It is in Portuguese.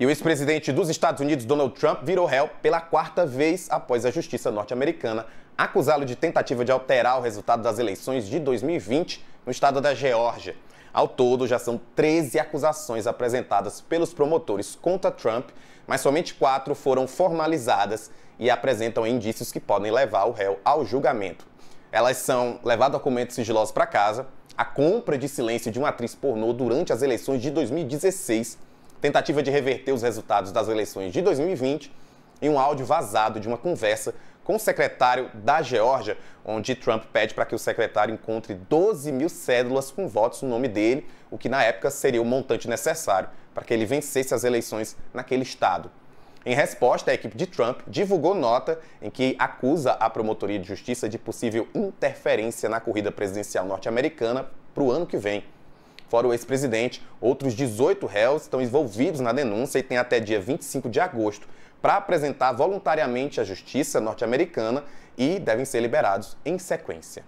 E o ex-presidente dos Estados Unidos, Donald Trump, virou réu pela quarta vez após a justiça norte-americana acusá-lo de tentativa de alterar o resultado das eleições de 2020 no estado da Geórgia. Ao todo, já são 13 acusações apresentadas pelos promotores contra Trump, mas somente quatro foram formalizadas e apresentam indícios que podem levar o réu ao julgamento. Elas são levar documentos sigilosos para casa, a compra de silêncio de uma atriz pornô durante as eleições de 2016 tentativa de reverter os resultados das eleições de 2020 e um áudio vazado de uma conversa com o secretário da Geórgia, onde Trump pede para que o secretário encontre 12 mil cédulas com votos no nome dele, o que na época seria o montante necessário para que ele vencesse as eleições naquele estado. Em resposta, a equipe de Trump divulgou nota em que acusa a promotoria de justiça de possível interferência na corrida presidencial norte-americana para o ano que vem. Fora o ex-presidente, outros 18 réus estão envolvidos na denúncia e têm até dia 25 de agosto para apresentar voluntariamente à justiça norte-americana e devem ser liberados em sequência.